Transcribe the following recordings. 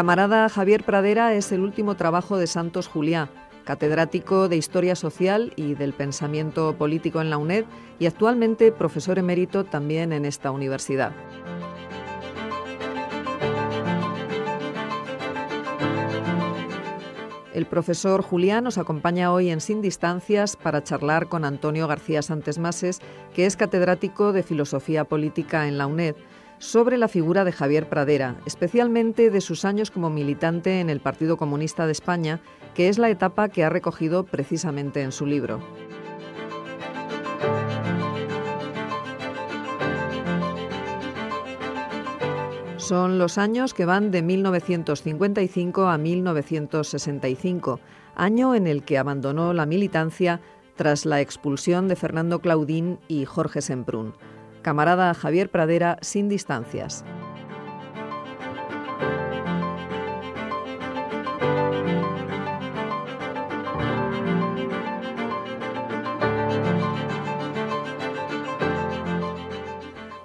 camarada Javier Pradera es el último trabajo de Santos Juliá, catedrático de Historia Social y del Pensamiento Político en la UNED y actualmente profesor emérito también en esta universidad. El profesor Julián nos acompaña hoy en Sin Distancias para charlar con Antonio García Santos Mases, que es catedrático de Filosofía Política en la UNED sobre la figura de Javier Pradera, especialmente de sus años como militante en el Partido Comunista de España, que es la etapa que ha recogido precisamente en su libro. Son los años que van de 1955 a 1965, año en el que abandonó la militancia tras la expulsión de Fernando Claudín y Jorge Semprún. Camarada Javier Pradera, Sin Distancias.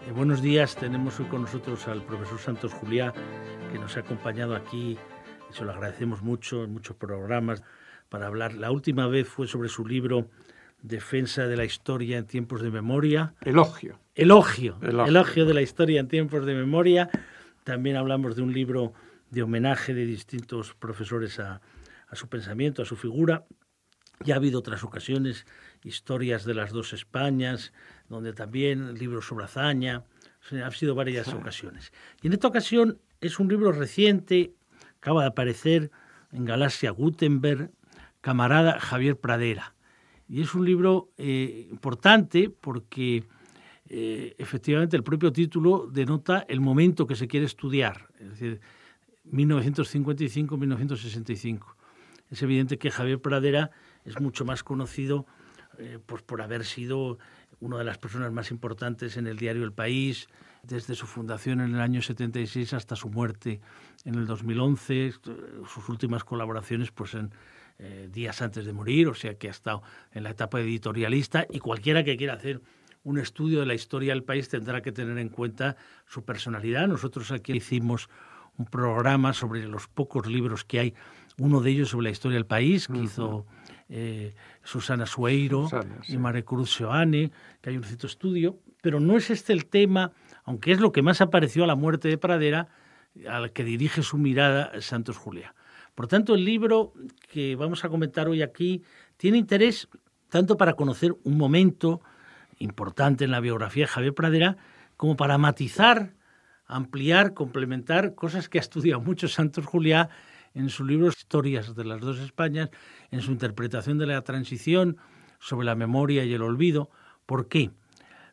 Eh, buenos días. Tenemos hoy con nosotros al profesor Santos Juliá, que nos ha acompañado aquí. Se lo agradecemos mucho en muchos programas para hablar. La última vez fue sobre su libro defensa de la historia en tiempos de memoria. Elogio. Elogio. Elogio, de la historia en tiempos de memoria. También hablamos de un libro de homenaje de distintos profesores a, su pensamiento, a su figura. Ya ha habido otras ocasiones, historias de las dos Españas, donde también libros sobre hazaña, han sido varias ocasiones. Y en esta ocasión es un libro reciente, acaba de aparecer en Galaxia Gutenberg, camarada Javier Pradera. Y es un libro eh, importante porque eh, efectivamente el propio título denota el momento que se quiere estudiar, es decir, 1955-1965. Es evidente que Javier Pradera es mucho más conocido eh, pues por haber sido una de las personas más importantes en el diario El País, desde su fundación en el año 76 hasta su muerte en el 2011, sus últimas colaboraciones pues en eh, días antes de morir, o sea que ha estado en la etapa editorialista y cualquiera que quiera hacer un estudio de la historia del país tendrá que tener en cuenta su personalidad. Nosotros aquí hicimos un programa sobre los pocos libros que hay, uno de ellos sobre la historia del país, que hizo eh, Susana Sueiro y Mare y Maricruz Seoane, que hay un cierto estudio, pero no es este el tema, aunque es lo que más apareció a la muerte de Pradera, al que dirige su mirada Santos Julia. Por tanto, el libro que vamos a comentar hoy aquí tiene interés tanto para conocer un momento importante en la biografía de Javier Pradera como para matizar, ampliar, complementar cosas que ha estudiado mucho Santos Juliá en su libro Historias de las dos Españas, en su interpretación de la transición sobre la memoria y el olvido. ¿Por qué?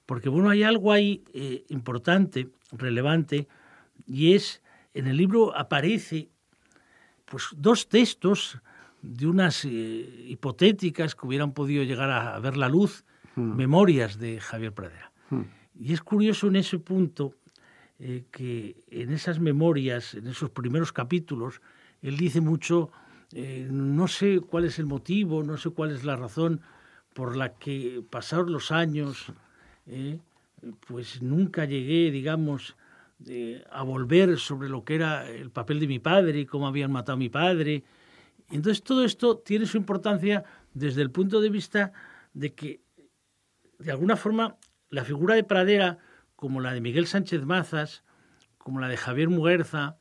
Porque bueno, hay algo ahí eh, importante, relevante, y es, en el libro aparece pues, dos textos de unas eh, hipotéticas que hubieran podido llegar a, ver la luz, hmm. memorias de Javier Pradera. Hmm. Y es curioso en ese punto eh, que en esas memorias, en esos primeros capítulos, él dice mucho, eh, no sé cuál es el motivo, no sé cuál es la razón por la que pasaron los años, pues nunca llegué, digamos, a volver sobre lo que era el papel de mi padre y cómo habían matado a mi padre. Entonces todo esto tiene su importancia desde el punto de vista de que, de alguna forma, la figura de Pradera, como la de Miguel Sánchez Mazas, como la de Javier Muguerza,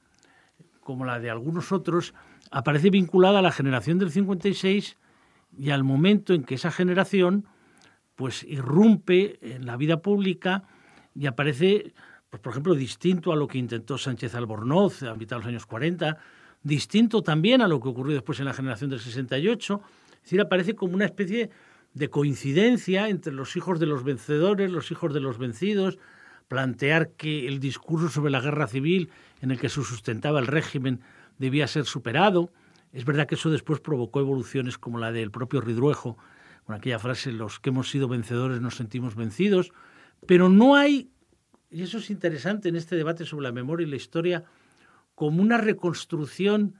como la de algunos otros, aparece vinculada a la generación del 56 y al momento en que esa generación pues irrumpe en la vida pública y aparece pues, por ejemplo, distinto a lo que intentó Sánchez Albornoz a mitad de los años 40, distinto también a lo que ocurrió después en la generación del 68. Es decir, aparece como una especie de coincidencia entre los hijos de los vencedores, los hijos de los vencidos, plantear que el discurso sobre la guerra civil en el que se sustentaba el régimen debía ser superado. Es verdad que eso después provocó evoluciones como la del propio Ridruejo, con aquella frase, los que hemos sido vencedores nos sentimos vencidos, pero no hay y eso es interesante en este debate sobre la memoria y la historia, como una reconstrucción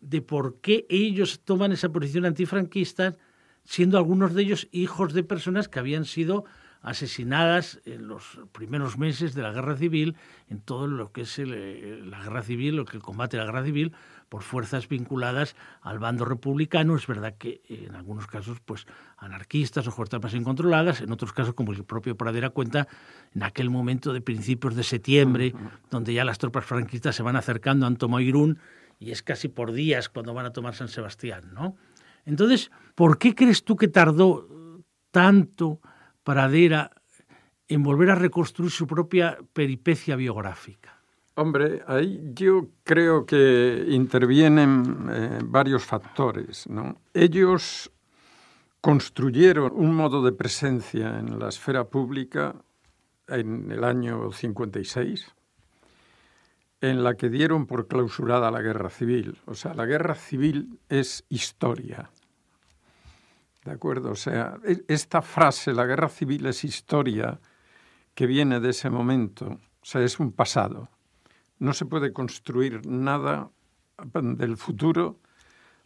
de por qué ellos toman esa posición antifranquista, siendo algunos de ellos hijos de personas que habían sido asesinadas en los primeros meses de la guerra civil, en todo lo que es eh, la guerra civil, lo que el combate de la guerra civil, por fuerzas vinculadas al bando republicano. Es verdad que eh, en algunos casos, pues anarquistas o fuerzas más incontroladas, en otros casos, como el propio Pradera cuenta, en aquel momento de principios de septiembre, donde ya las tropas franquistas se van acercando, a tomado y es casi por días cuando van a tomar San Sebastián, ¿no? Entonces, ¿por qué crees tú que tardó eh, tanto Pradera en volver a reconstruir su propia peripecia biográfica? Hombre, ahí yo creo que intervienen eh, varios factores. Ellos construyeron un modo de presencia en la esfera pública en el año 56, en la que dieron por clausurada la guerra civil. O sea, la guerra civil es historia. ¿De acuerdo? O sea, e, esta frase, la guerra civil es historia, que viene de ese momento, o sea, es un pasado. No se puede construir nada mm, del futuro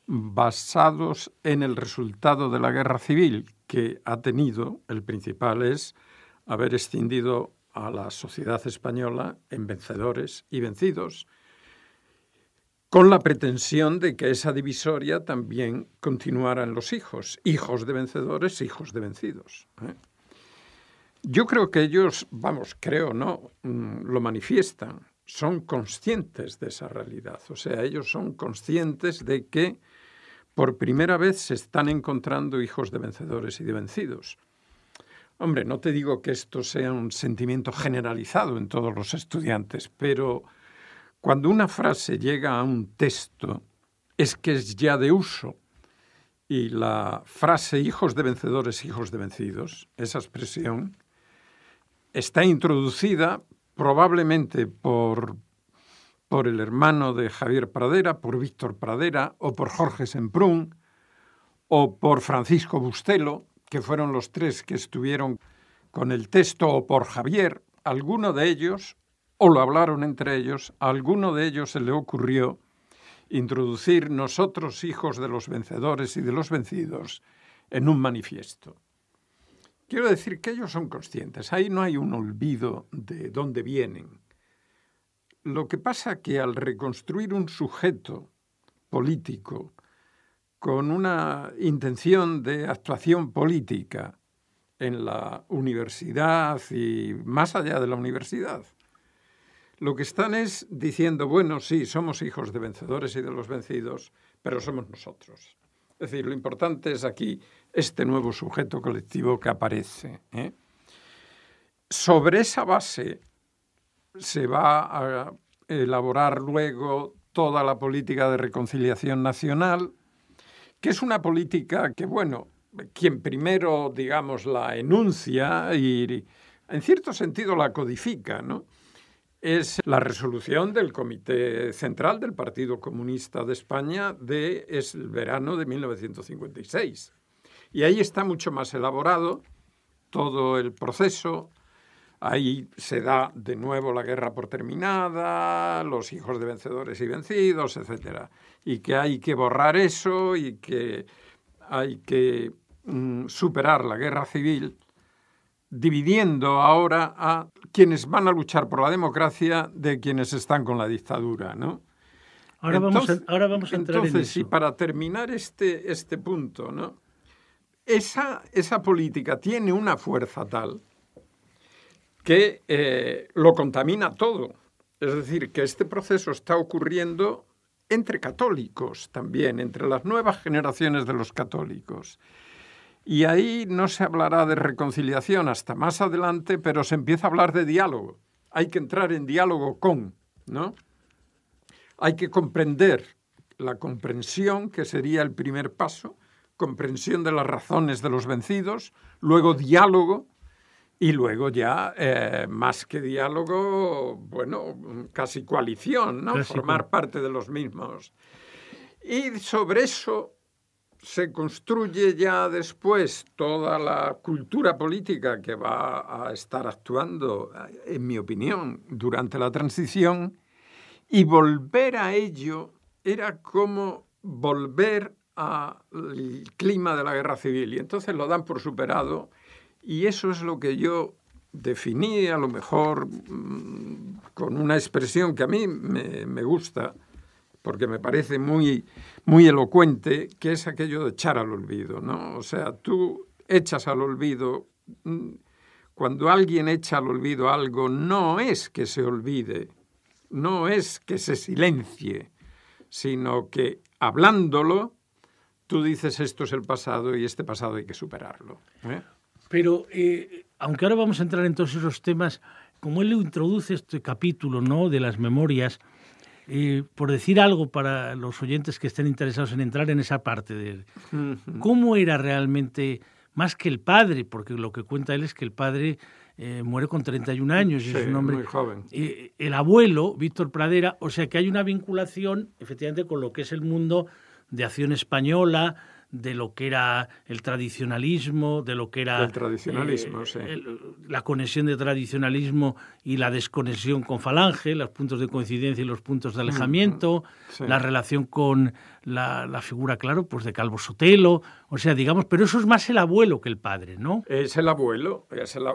basados en el resultado de la guerra civil que ha tenido, el principal es haber escindido a la sociedad española en vencedores y vencidos, con la pretensión de que esa divisoria también continuara en los hijos, hijos de vencedores, hijos de vencidos. ¿eh? Yo creo que ellos, vamos, creo no, mm, lo manifiestan, son conscientes de esa realidad, o sea, ellos son conscientes de que por primera vez se están encontrando hijos de vencedores y de vencidos. Hombre, no te digo que esto sea un sentimiento generalizado en todos los estudiantes, pero cuando una frase llega a un texto, es que es ya de uso. Y la frase hijos de vencedores, hijos de vencidos, esa expresión, está introducida probablemente por, el hermano de Javier Pradera, por Víctor Pradera, o por Jorge Semprún, o por Francisco Bustelo, que fueron los tres que estuvieron con el texto, o por Javier, alguno de ellos o lo hablaron entre ellos, a alguno de ellos se le ocurrió introducir nosotros hijos de los vencedores y de los vencidos en un manifiesto. Quiero decir que ellos son conscientes, ahí no hay un olvido de dónde vienen. Lo que pasa que al reconstruir un sujeto político con una intención de actuación política en la universidad y más allá de la universidad, lo que están es diciendo, bueno, sí, somos hijos de vencedores y de los vencidos, pero somos nosotros. Es decir, lo importante es aquí este nuevo sujeto colectivo que aparece. ¿eh? Sobre esa base se va a elaborar luego toda la política de reconciliación nacional, que es una política que, bueno, quien primero, digamos, la enuncia y en cierto sentido la codifica, ¿no? es la resolución del Comité Central del Partido Comunista de España de el verano de 1956. Y ahí está mucho más elaborado todo el proceso. Ahí se da de nuevo la guerra por terminada, los hijos de vencedores y vencidos, etc. Y que hay que borrar eso y que hay que mm, superar la guerra civil dividiendo ahora a quienes van a luchar por la democracia de quienes están con la dictadura, ¿no? Ahora, vamos, a, entrar en y para terminar este, este punto, ¿no? Esa, política tiene una fuerza tal que eh, lo contamina todo. Es decir, que este proceso está ocurriendo entre católicos también, entre las nuevas generaciones de los católicos. Y ahí no se hablará de reconciliación hasta más adelante, pero se empieza a hablar de diálogo. Hay que entrar en diálogo con, ¿no? Hay que comprender la comprensión, que sería el primer paso, comprensión de las razones de los vencidos, luego diálogo y luego ya, eh, más que diálogo, bueno, casi coalición, ¿no? Formar parte de los mismos. Y sobre eso se construye ya después toda la cultura política que va a estar actuando, en mi opinión, durante la transición, y volver a ello era como volver al clima de la guerra civil. Y entonces lo dan por superado y eso es lo que yo definí, a lo mejor mm, con una expresión que a mí me, me gusta, porque me parece muy, muy elocuente, que es aquello de echar al olvido, ¿no? O sea, tú echas al olvido, mm, cuando alguien echa al olvido algo, no es que se olvide, no es que se silencie, sino que hablándolo, tú dices esto es el pasado y este pasado hay que superarlo. ¿eh? Pero eh, aunque ahora vamos a entrar en todos esos temas, como él introduce este capítulo ¿no? de las memorias, por decir algo para los oyentes que estén interesados en entrar en esa parte de cómo era realmente, más que el padre, porque lo que cuenta él es que el padre eh, muere con 31 años y es un hombre muy joven. y eh, el abuelo, Víctor Pradera, o sea que hay una vinculación efectivamente con lo que es el mundo de acción española, de lo que era el tradicionalismo, de lo que era el tradicionalismo, eh, la conexión de tradicionalismo y la desconexión con Falange, los puntos de coincidencia y los puntos de alejamiento, la relación con la, figura, claro, pues de Calvo Sotelo, o sea, digamos, pero eso es más el abuelo que el padre, ¿no? Es el abuelo,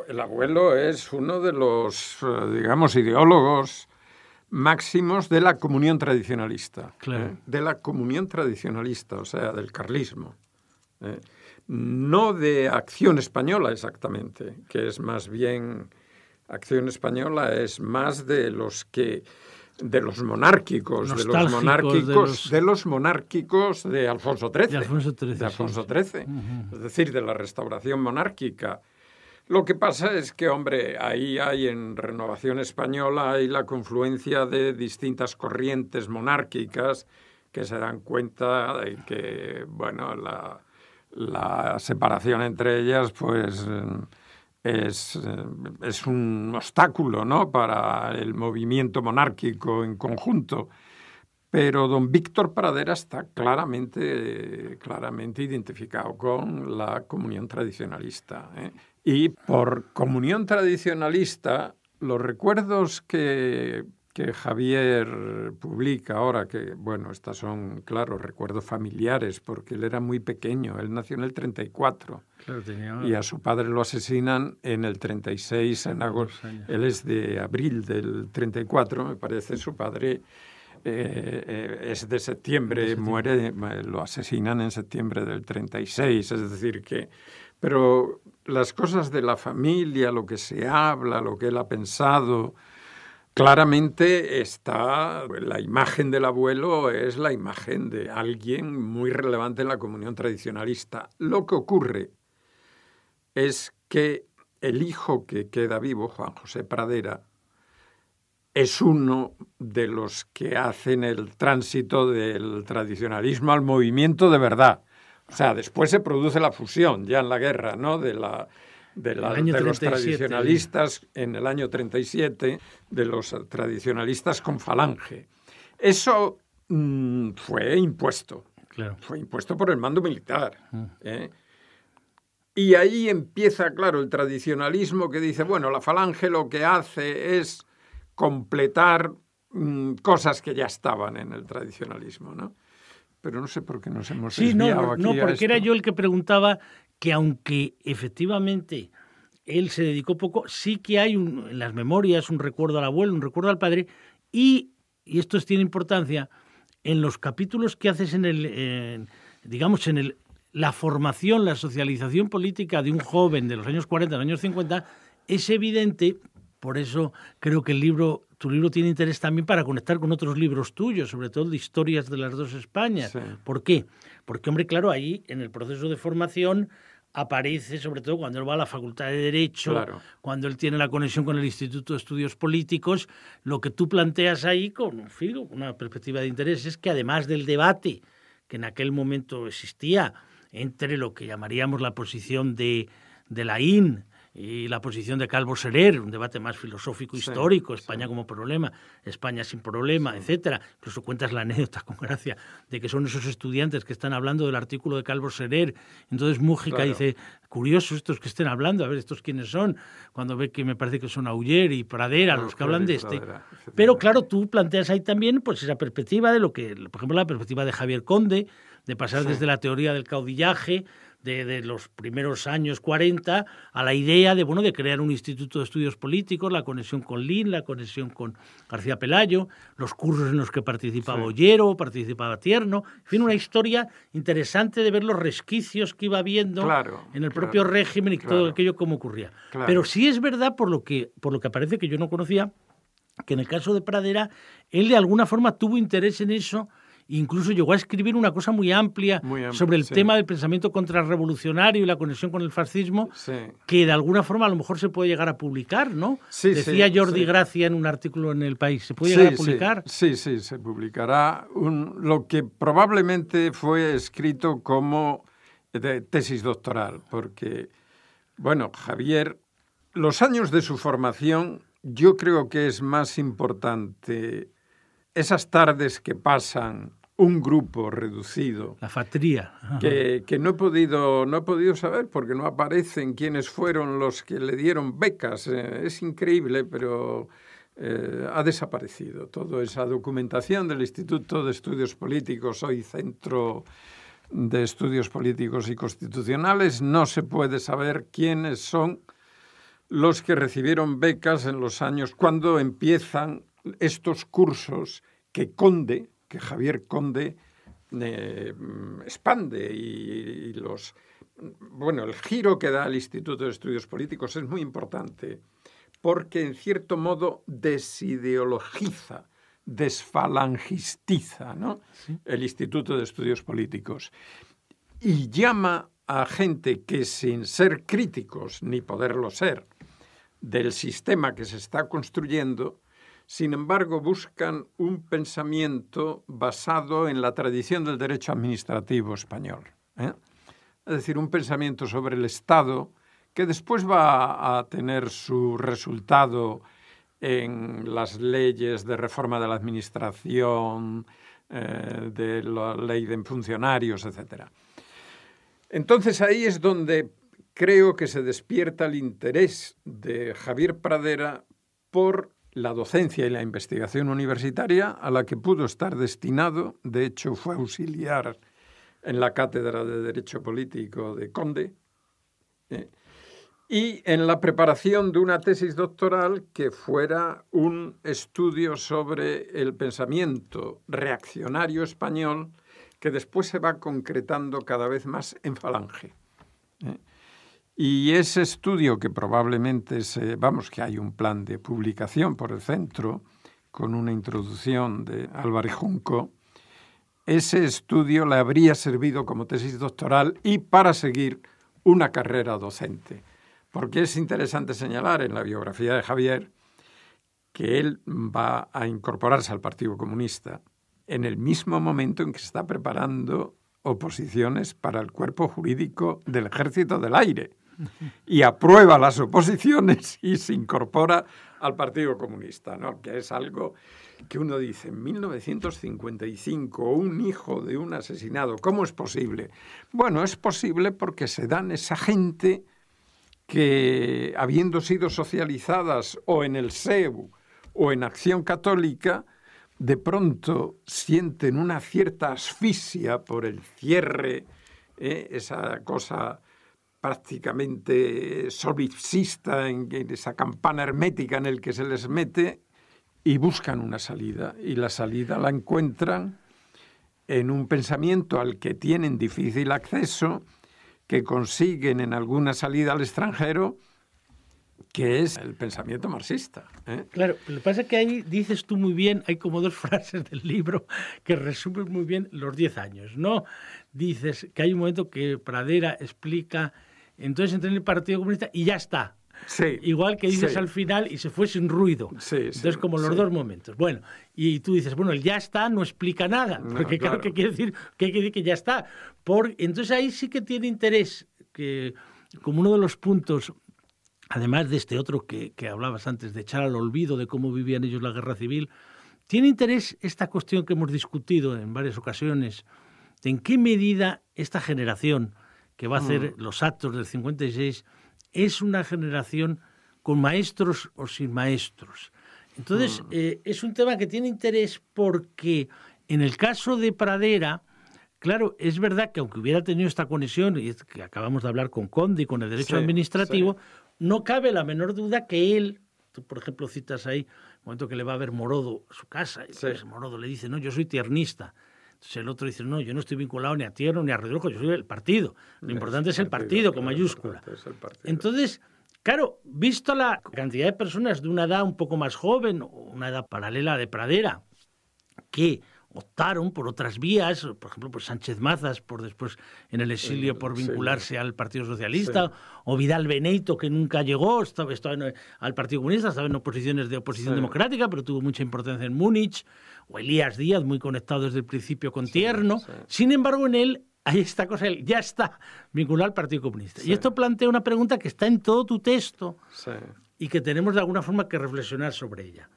el abuelo es uno de los, eh, digamos, ideólogos máximos de la comunión tradicionalista. ¿eh? De la comunión tradicionalista, o sea, del carlismo. ¿eh? No de acción española exactamente, que es más bien. Acción española es más de los que de los monárquicos, de los monárquicos, de los... monárquicos de Alfonso XIII. De Alfonso XIII. Es decir, de la restauración monárquica lo que pasa es que, hombre, ahí hay en Renovación Española hay la confluencia de distintas corrientes monárquicas que se dan cuenta de que, bueno, la, separación entre ellas, pues es, es, un obstáculo, ¿no? Para el movimiento monárquico en conjunto. Pero don Víctor Pradera está claramente, claramente identificado con la comunión tradicionalista. ¿eh? Y por comunión tradicionalista, los recuerdos que, Javier publica ahora, que bueno, estas son, claro, recuerdos familiares, porque él era muy pequeño, él nació en el 34. Claro, tenía... Y a su padre lo asesinan en el 36, en agosto. Él es de abril del 34, me parece, su padre. Eh, eh, es de septiembre, muere, eh, lo asesinan en septiembre del 36, es decir que... Pero las cosas de la familia, lo que se habla, lo que él ha pensado, claramente está, la imagen del abuelo es la imagen de alguien muy relevante en la comunión tradicionalista. Lo que ocurre es que el hijo que queda vivo, Juan José Pradera, es uno de los que hacen el tránsito del tradicionalismo al movimiento de verdad. O sea, después se produce la fusión, ya en la guerra, ¿no? De la, los tradicionalistas en el año 37, de los tradicionalistas con Falange. Eso mm, fue impuesto. Fue impuesto por el mando militar. Mm. ¿eh? Y ahí empieza, claro, el tradicionalismo que dice, bueno, la Falange lo que hace es completar mm, cosas que ya estaban en el tradicionalismo, ¿no? Pero no sé por qué nos hemos sí, no, no, porque era yo el que preguntaba que aunque efectivamente él se dedicó poco, sí que hay en las memorias un recuerdo al abuelo, un recuerdo al padre, y, y esto tiene importancia, en los capítulos que haces en el, digamos, en el, la formación, la socialización política de un joven de los años 40, de los años 50, es evidente por eso creo que el libro, tu libro tiene interés también para conectar con otros libros tuyos, sobre todo de historias de las dos Españas. ¿Por qué? Porque, hombre, claro, ahí en el proceso de formación aparece sobre todo cuando él va a la Facultad de Derecho, cuando él tiene la conexión con el Instituto de Estudios Políticos, lo que tú planteas ahí con un filo una perspectiva de interés es que además del debate que en aquel momento existía entre lo que llamaríamos la posición de, de la IN y la posición de Calvo Serer, un debate más filosófico histórico, España como problema, España sin problema, etc. etcétera. Incluso cuentas la anécdota con gracia de que son esos estudiantes que están hablando del artículo de Calvo Serer. Entonces Mújica dice, curiosos estos que estén hablando, a ver estos quiénes son, cuando ve que me parece que son Auller y Pradera los que hablan de este. Pero claro, tú planteas ahí también pues esa perspectiva de lo que, por ejemplo, la perspectiva de Javier Conde, de pasar desde la teoría del caudillaje de, los primeros años 40 a la idea de, bueno, de crear un instituto de estudios políticos, la conexión con Lin, la conexión con García Pelayo, los cursos en los que participaba Ollero, participaba Tierno, en fin, una historia interesante de ver los resquicios que iba viendo en el propio régimen y todo aquello como ocurría. Pero sí es verdad, por lo, que, por lo que aparece que yo no conocía, que en el caso de Pradera, él de alguna forma tuvo interés en eso Incluso llegó a escribir una cosa muy amplia, sobre el tema del pensamiento contrarrevolucionario y la conexión con el fascismo, que de alguna forma a lo mejor se puede llegar a publicar, ¿no? Decía Jordi Gracia en un artículo en El País, ¿se puede llegar a publicar? Sí, sí, se publicará lo que probablemente fue escrito como tesis doctoral, porque, bueno, Javier, los años de su formación yo creo que es más importante esas tardes que pasan un grupo reducido. La fatría. Que, no, he podido, no podido saber porque no aparecen quiénes fueron los que le dieron becas. Eh, es increíble, pero eh, ha desaparecido toda esa documentación del Instituto de Estudios Políticos, hoy Centro de Estudios Políticos y Constitucionales. No se puede saber quiénes son los que recibieron becas en los años cuando empiezan estos cursos que Conde que Javier Conde eh, mm, expande y, los... Bueno, el giro que da el Instituto de Estudios Políticos es muy importante porque en cierto modo desideologiza, desfalangistiza ¿no? el Instituto de Estudios Políticos y llama a gente que sin ser críticos ni poderlo ser del sistema que se está construyendo, sin embargo, buscan un pensamiento basado en la tradición del derecho administrativo español. ¿eh? Es decir, un pensamiento sobre el Estado que después va a tener su resultado en las leyes de reforma de la Administración, eh, de la ley de funcionarios, etc. Entonces ahí es donde creo que se despierta el interés de Javier Pradera por la docencia y la investigación universitaria a la que pudo estar destinado, de hecho fue auxiliar en la Cátedra de Derecho Político de Conde, eh, y en la preparación de una tesis doctoral que fuera un estudio sobre el pensamiento reaccionario español que después se va concretando cada vez más en Falange. Eh. Y ese estudio que probablemente se, vamos, que hay un plan de publicación por el centro, con una introducción de Álvarez Junco, ese estudio le habría servido como tesis doctoral y para seguir una carrera docente. Porque es interesante señalar en la biografía de Javier que él va a incorporarse al Partido Comunista en el mismo momento en que está preparando oposiciones para el cuerpo jurídico del Ejército del Aire y aprueba las oposiciones y se incorpora al Partido Comunista, ¿no? que es algo que uno dice, en 1955, un hijo de un asesinado, ¿cómo es posible? Bueno, es posible porque se dan esa gente que, habiendo sido socializadas o en el SEU o en Acción Católica, de pronto sienten una cierta asfixia por el cierre, ¿eh? esa cosa prácticamente solipsista, en, esa campana hermética en el que se les mete, y buscan una salida. Y la salida la encuentran en un pensamiento al que tienen difícil acceso, que consiguen en alguna salida al extranjero, que es el pensamiento marxista. ¿eh? Claro, lo que pasa es que ahí dices tú muy bien, hay como dos frases del libro que resumen muy bien los diez años, ¿no? Dices que hay un momento que Pradera explica entonces entré en el Partido Comunista y ya está. Igual que dices al final y se fue sin ruido. Entonces, como los dos momentos. Bueno, y tú dices, bueno, el ya está no explica nada, porque claro. que quiere decir que decir que ya está. Por, entonces ahí sí que tiene interés, que como uno de los puntos, además de este otro que, que hablabas antes, de echar al olvido de cómo vivían ellos la guerra civil, tiene interés esta cuestión que hemos discutido en varias ocasiones, de en qué medida esta generación que va a hacer mm. los actos del 56, es una generación con maestros o sin maestros. Entonces, mm. eh, es un tema que tiene interés porque en el caso de Pradera, claro, es verdad que aunque hubiera tenido esta conexión, y es que acabamos de hablar con Conde con el derecho administrativo, no cabe la menor duda que él, tú por ejemplo citas ahí, el momento que le va a ver Morodo su casa, y pues Morodo le dice, no, yo soy tiernista. Entonces el otro dice, no, yo no estoy vinculado ni a Tierno ni a Rodrigo, yo soy el partido. Lo importante es el partido, con mayúscula. Entonces, claro, visto la cantidad de personas de una edad un poco más joven, una edad paralela de pradera, que optaron por otras vías, por ejemplo, por Sánchez Mazas, por después en el exilio, por vincularse al Partido Socialista, o Vidal Beneito, que nunca llegó, estaba, estaba en, al Partido Comunista, estaba en oposiciones de oposición democrática, pero tuvo mucha importancia en Múnich, o Elías Díaz, muy conectado desde el principio con Tierno. Sin embargo, en él ahí esta cosa, él ya está vinculado al Partido Comunista. Y esto plantea una pregunta que está en todo tu texto y que tenemos de alguna forma que reflexionar sobre ella.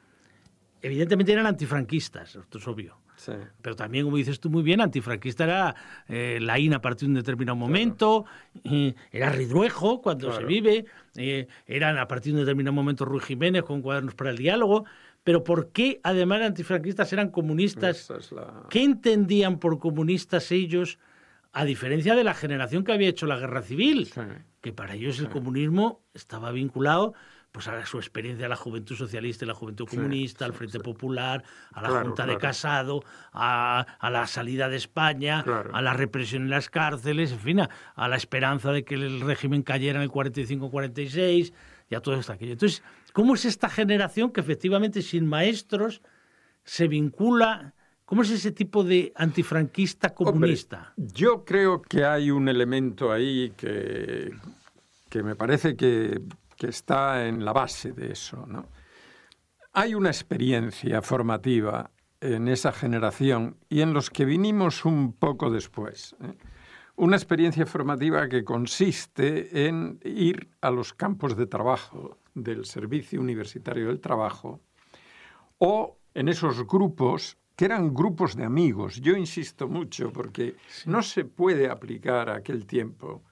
Evidentemente eran antifranquistas, esto es obvio pero también, como dices tú muy bien, antifranquista era eh, la ina a partir de un determinado momento, era Ridruejo cuando se vive, eh, eran a partir de un determinado momento Ruy Jiménez con Cuadernos para el Diálogo. Pero ¿por qué además antifranquistas eran comunistas? ¿Qué entendían por comunistas ellos? A diferencia de la generación que había hecho la guerra civil, que para ellos el comunismo estaba vinculado pues a su experiencia a la juventud socialista, y la juventud comunista, al Frente Popular, a la Junta de Casado, a, la salida de España, a la represión en las cárceles, en fin, a, la esperanza de que el régimen cayera en el 45-46, y a todo esto aquello. Entonces, ¿cómo es esta generación que efectivamente sin maestros se vincula? ¿Cómo es ese tipo de antifranquista comunista? yo creo que hay un elemento ahí que, que me parece que, que está en la base de eso. Hay una experiencia formativa en esa generación y en los que vinimos un poco después. ¿eh? Una experiencia formativa que consiste en ir a los campos de trabajo del Servicio Universitario del Trabajo o en esos grupos que eran grupos de amigos. Yo insisto mucho porque no se puede aplicar a aquel tiempo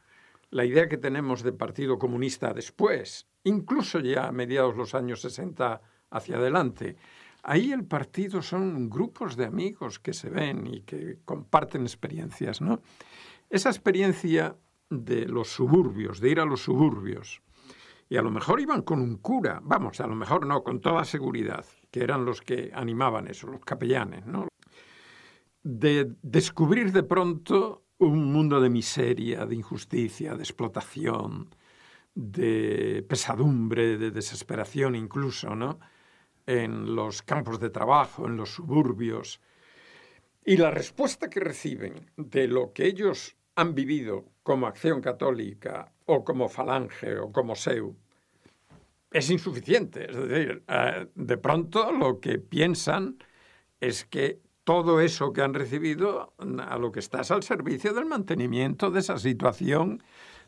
la idea que tenemos de Partido Comunista después, incluso ya a mediados los años 60 hacia adelante. Ahí el partido son grupos de amigos que se ven y que comparten experiencias, ¿no? Esa experiencia de los suburbios, de ir a los suburbios, y a lo mejor iban con un cura, vamos, a lo mejor no, con toda seguridad, que eran los que animaban eso, los capellanes, ¿no? De descubrir de pronto un mundo de miseria, de injusticia, de explotación, de pesadumbre, de desesperación incluso, ¿no? En los campos de trabajo, en los suburbios. Y la respuesta que reciben de lo que ellos han vivido como Acción Católica o como Falange o como SEU es insuficiente. Es decir, eh, de pronto lo que piensan es que todo eso que han recibido mm, a lo que estás al servicio del mantenimiento de esa situación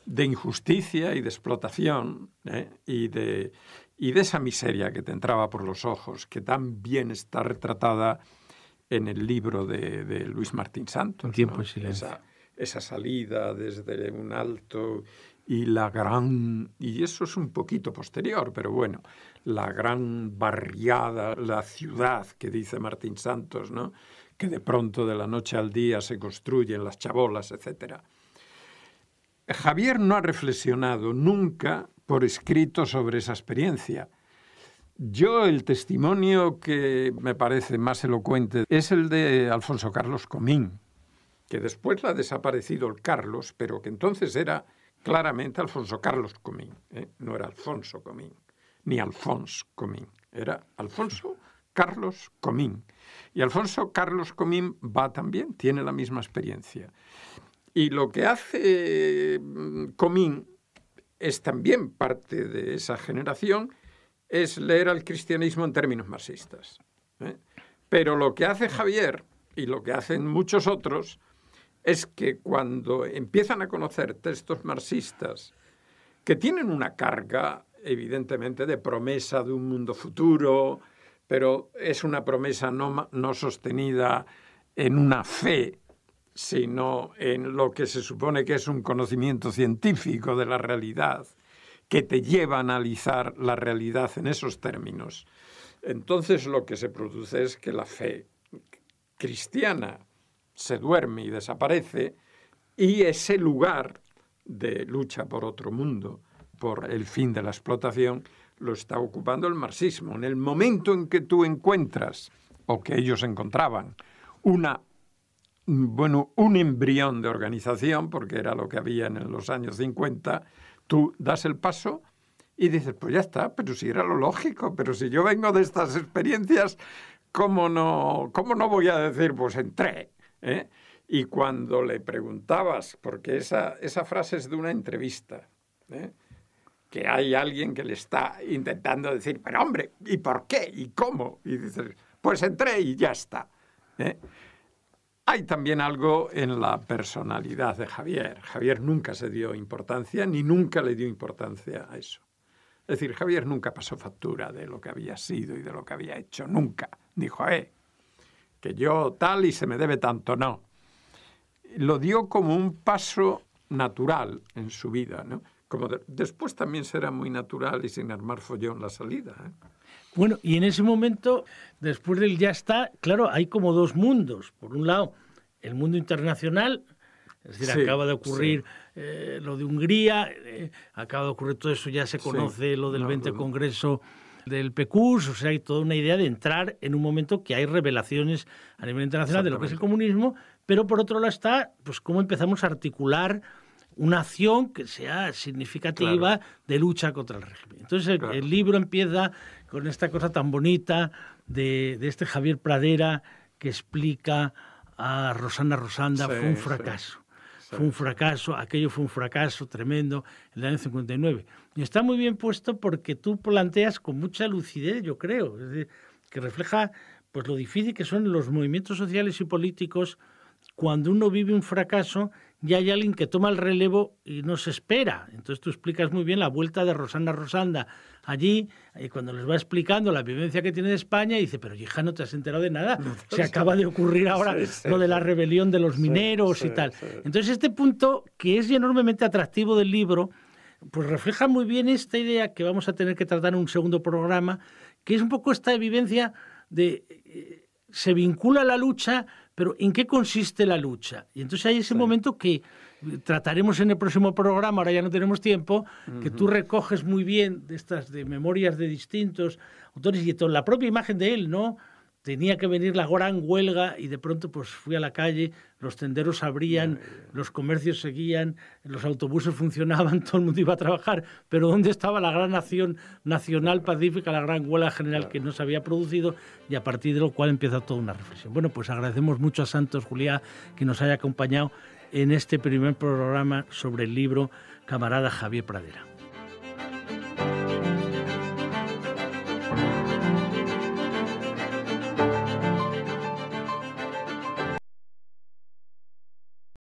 de injusticia y de explotación ¿eh? y, de, y de esa miseria que te entraba por los ojos, que tan bien está retratada en el libro de, Luis Martín Santos. El tiempo silencio. Esa, esa, salida desde un alto y la gran... Y eso es un poquito posterior, pero bueno, la gran barriada, la ciudad que dice Martín Santos, ¿no? que de pronto de la noche al día se construyen las chabolas, etc. Javier no ha reflexionado nunca por escrito sobre esa experiencia. Yo el testimonio que me parece más elocuente es el de Alfonso Carlos Comín, que después la ha desaparecido el Carlos, pero que entonces era claramente Alfonso Carlos Comín, ¿eh? no era Alfonso Comín ni Alfonso Comín, era Alfonso Carlos Comín. Y Alfonso Carlos Comín va también, tiene la misma experiencia. Y lo que hace mm, Comín es también parte de esa generación, es leer al cristianismo en términos marxistas. ¿eh? Pero lo que hace Javier y lo que hacen muchos otros es que cuando empiezan a conocer textos marxistas que tienen una carga evidentemente de promesa de un mundo futuro, pero es una promesa no, sostenida en una fe, sino en lo que se supone que es un conocimiento científico de la realidad, que te lleva a analizar la realidad en esos términos. Entonces lo que se produce es que la fe cristiana se duerme y desaparece, y ese lugar de lucha por otro mundo, por el fin de la explotación, lo está ocupando el marxismo. En el momento en que tú encuentras, o que ellos encontraban, una, bueno, un embrión de organización, porque era lo que había en los años 50, tú das el paso y dices, pues ya está, pero si era lo lógico, pero si yo vengo de estas experiencias, ¿cómo no, cómo no voy a decir, pues entré? ¿eh? Y cuando le preguntabas, porque esa, esa frase es de una entrevista, ¿eh? que hay alguien que le está intentando decir, pero hombre, ¿y por qué? ¿Y cómo? Y dices, pues entré y ya está. ¿eh? Hay también algo en la personalidad de Javier. Javier nunca se dio importancia, ni nunca le dio importancia a eso. Es decir, Javier nunca pasó factura de lo que había sido y de lo que había hecho, nunca. Dijo, eh, que yo tal y se me debe tanto, no. Lo dio como un paso natural en su vida, ¿no? después también será muy natural y sin armar follón la salida. ¿eh? Bueno, y en ese momento, después del ya está, claro, hay como dos mundos. Por un lado, el mundo internacional, es decir, acaba de ocurrir eh, lo de Hungría, eh, acaba de ocurrir todo eso, ya se conoce lo del 20 Congreso del PECUS, o sea, hay toda una idea de entrar en un momento que hay revelaciones a nivel internacional de lo que es el comunismo, pero por otro lado está, pues, cómo empezamos a articular una acción que sea significativa de lucha contra el régimen. Entonces el, libro empieza con esta cosa tan bonita de, este Javier Pradera que explica a Rosana Rosanda fue un fracaso. Fue un fracaso, aquello fue un fracaso tremendo en el año 59. Y está muy bien puesto porque tú planteas con mucha lucidez, yo creo, que refleja pues lo difícil que son los movimientos sociales y políticos cuando uno vive un fracaso ya hay alguien que toma el relevo y no se espera. Entonces tú explicas muy bien la vuelta de Rosana Rosanda allí, y eh, cuando les va explicando la vivencia que tiene de España, dice, pero hija, no te has enterado de nada, se acaba de ocurrir ahora lo de la rebelión de los mineros y tal. Entonces este punto, que es enormemente atractivo del libro, pues refleja muy bien esta idea que vamos a tener que tratar en un segundo programa, que es un poco esta vivencia de... Eh, se vincula la lucha pero ¿en qué consiste la lucha? Y entonces hay ese momento que trataremos en el próximo programa, ahora ya no tenemos tiempo, que tú recoges muy bien de estas memorias de distintos autores y toda la propia imagen de él, ¿no? tenía que venir la gran huelga y de pronto pues fui a la calle, los tenderos abrían, los comercios seguían, los autobuses funcionaban, todo el mundo iba a trabajar, pero ¿dónde estaba la gran acción nacional pacífica, la gran huelga general que no se había producido y a partir de lo cual empieza toda una reflexión? Bueno, pues agradecemos mucho a Santos Juliá que nos haya acompañado en este primer programa sobre el libro Camarada Javier Pradera.